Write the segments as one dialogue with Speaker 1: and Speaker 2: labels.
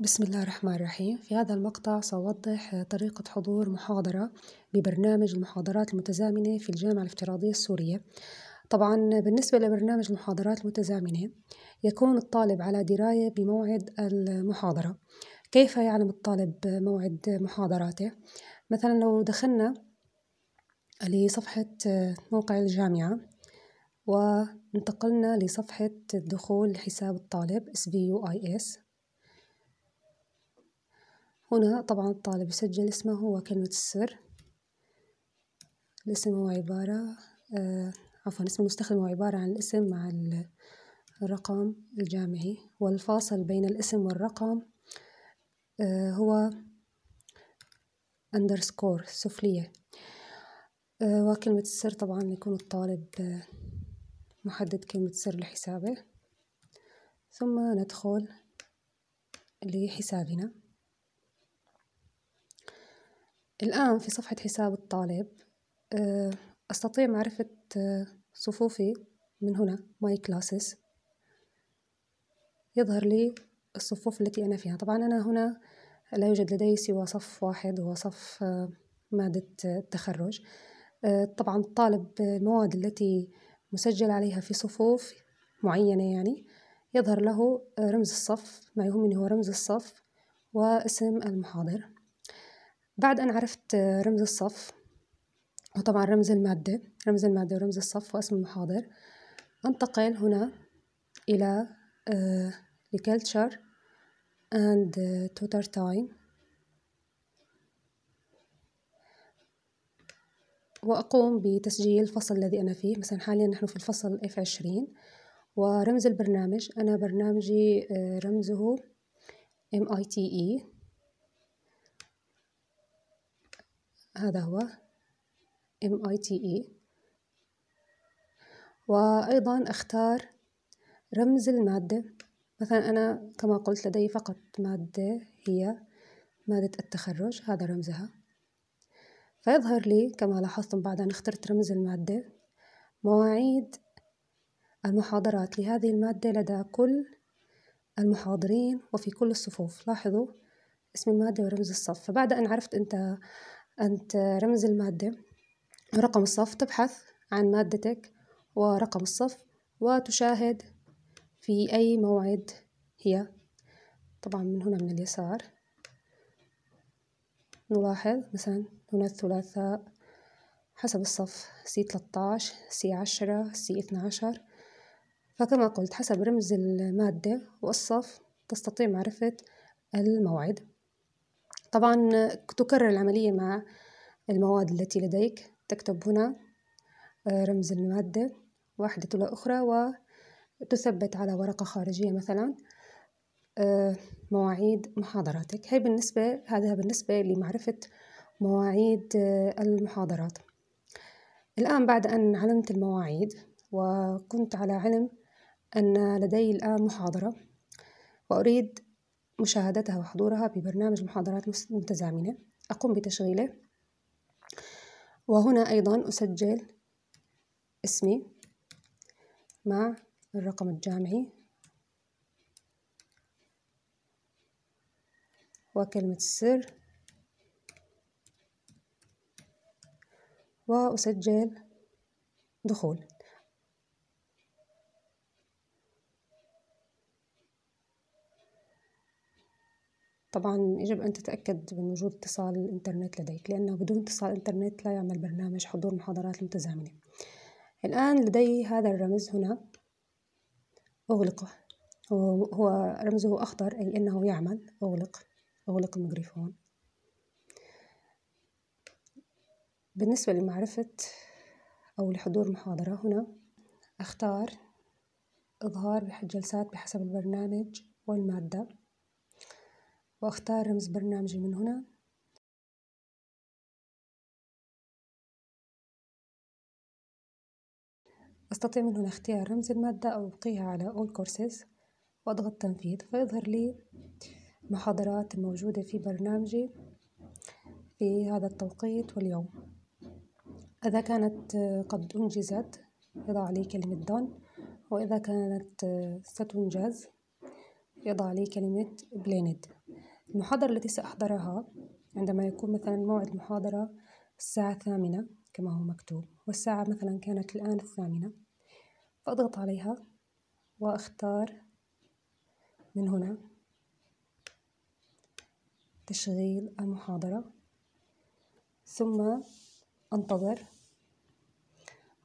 Speaker 1: بسم الله الرحمن الرحيم في هذا المقطع سأوضح طريقة حضور محاضرة ببرنامج المحاضرات المتزامنة في الجامعة الافتراضية السورية طبعا بالنسبة لبرنامج المحاضرات المتزامنة يكون الطالب على دراية بموعد المحاضرة كيف يعلم الطالب موعد محاضراته؟ مثلا لو دخلنا لصفحة موقع الجامعة وانتقلنا لصفحة دخول حساب الطالب SVUIS هنا طبعا الطالب يسجل اسمه وكلمة السر الاسم هو عبارة آه عفوا اسم المستخدم هو عبارة عن الاسم مع الرقم الجامعي والفاصل بين الاسم والرقم آه هو اندرسكور سفلية آه وكلمة السر طبعا يكون الطالب آه، محدد كلمة سر لحسابه ثم ندخل لحسابنا الآن في صفحة حساب الطالب آه، أستطيع معرفة آه، صفوفي من هنا ماي Classes يظهر لي الصفوف التي أنا فيها طبعا أنا هنا لا يوجد لدي سوى صف واحد هو صف آه، مادة التخرج طبعا الطالب المواد التي مسجل عليها في صفوف معينة يعني يظهر له رمز الصف ما يهمني هو رمز الصف واسم المحاضر بعد أن عرفت رمز الصف وطبعا رمز المادة رمز المادة ورمز الصف واسم المحاضر أنتقل هنا إلى آه، الكلتشر and tutor time وأقوم بتسجيل الفصل الذي أنا فيه مثلا حاليا نحن في الفصل F20 ورمز البرنامج أنا برنامجي آه، رمزه MITE هذا هو MITE وأيضا أختار رمز المادة مثلا أنا كما قلت لدي فقط مادة هي مادة التخرج هذا رمزها فيظهر لي كما لاحظتم بعد أن اخترت رمز المادة مواعيد المحاضرات لهذه المادة لدى كل المحاضرين وفي كل الصفوف لاحظوا اسم المادة ورمز الصف فبعد أن عرفت أنت أنت رمز المادة ورقم الصف تبحث عن مادتك ورقم الصف وتشاهد في أي موعد هي طبعا من هنا من اليسار نلاحظ مثلا هنا الثلاثاء حسب الصف سي 13 سي 10 سي 12 فكما قلت حسب رمز المادة والصف تستطيع معرفة الموعد طبعا تكرر العملية مع المواد التي لديك تكتب هنا آه، رمز المادة واحدة تلو أخرى وتثبت على ورقة خارجية مثلا آه، مواعيد محاضراتك هي بالنسبة هذا بالنسبة لمعرفة مواعيد آه، المحاضرات الآن بعد أن علمت المواعيد وكنت على علم أن لدي الآن محاضرة وأريد مشاهدتها وحضورها ببرنامج محاضرات متزامنة أقوم بتشغيله وهنا أيضا أسجل اسمي مع الرقم الجامعي وكلمة السر وأسجل دخول طبعا يجب أن تتأكد من وجود اتصال الإنترنت لديك لأنه بدون اتصال إنترنت لا يعمل برنامج حضور محاضرات متزامنة الآن لدي هذا الرمز هنا أغلقه هو رمزه أخضر أي أنه يعمل أغلق أغلق الميكروفون بالنسبة لمعرفة أو لحضور محاضرة هنا أختار إظهار جلسات بحسب البرنامج والمادة واختار رمز برنامجي من هنا أستطيع من هنا اختيار رمز المادة أو أبقيها على All Courses وأضغط تنفيذ فيظهر لي محاضرات الموجودة في برنامجي في هذا التوقيت واليوم إذا كانت قد أنجزت يضع لي كلمة done وإذا كانت ستنجز يضع لي كلمة blended المحاضرة التي سأحضرها عندما يكون مثلا موعد محاضرة الساعة الثامنة كما هو مكتوب والساعة مثلا كانت الآن الثامنة فأضغط عليها وأختار من هنا تشغيل المحاضرة ثم أنتظر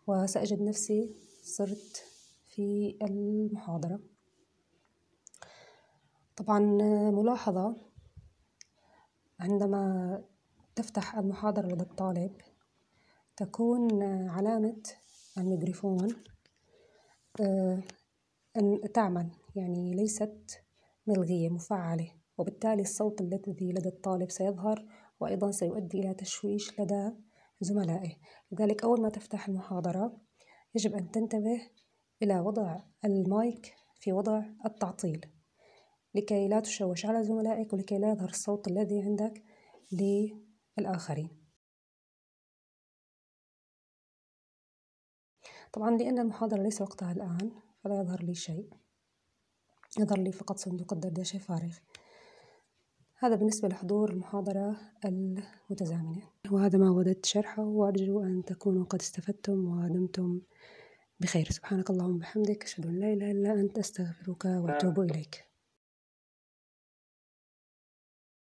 Speaker 1: وسأجد نفسي صرت في المحاضرة طبعا ملاحظة عندما تفتح المحاضرة لدى الطالب تكون علامة الميكروفون آه، أن تعمل يعني ليست ملغية مفعلة وبالتالي الصوت الذي لدى الطالب سيظهر وأيضا سيؤدي إلى تشويش لدى زملائه لذلك أول ما تفتح المحاضرة يجب أن تنتبه إلى وضع المايك في وضع التعطيل لكي لا تشوش على زملائك ولكي لا يظهر الصوت الذي عندك للآخرين طبعا لأن المحاضرة ليس وقتها الآن فلا يظهر لي شيء يظهر لي فقط صندوق الدردشة فارغ هذا بالنسبة لحضور المحاضرة المتزامنة وهذا ما وددت شرحه وأرجو أن تكونوا قد استفدتم ودمتم بخير سبحانك اللهم وبحمدك أشهد أن لا إله إلا أنت أستغفرك وأتوب إليك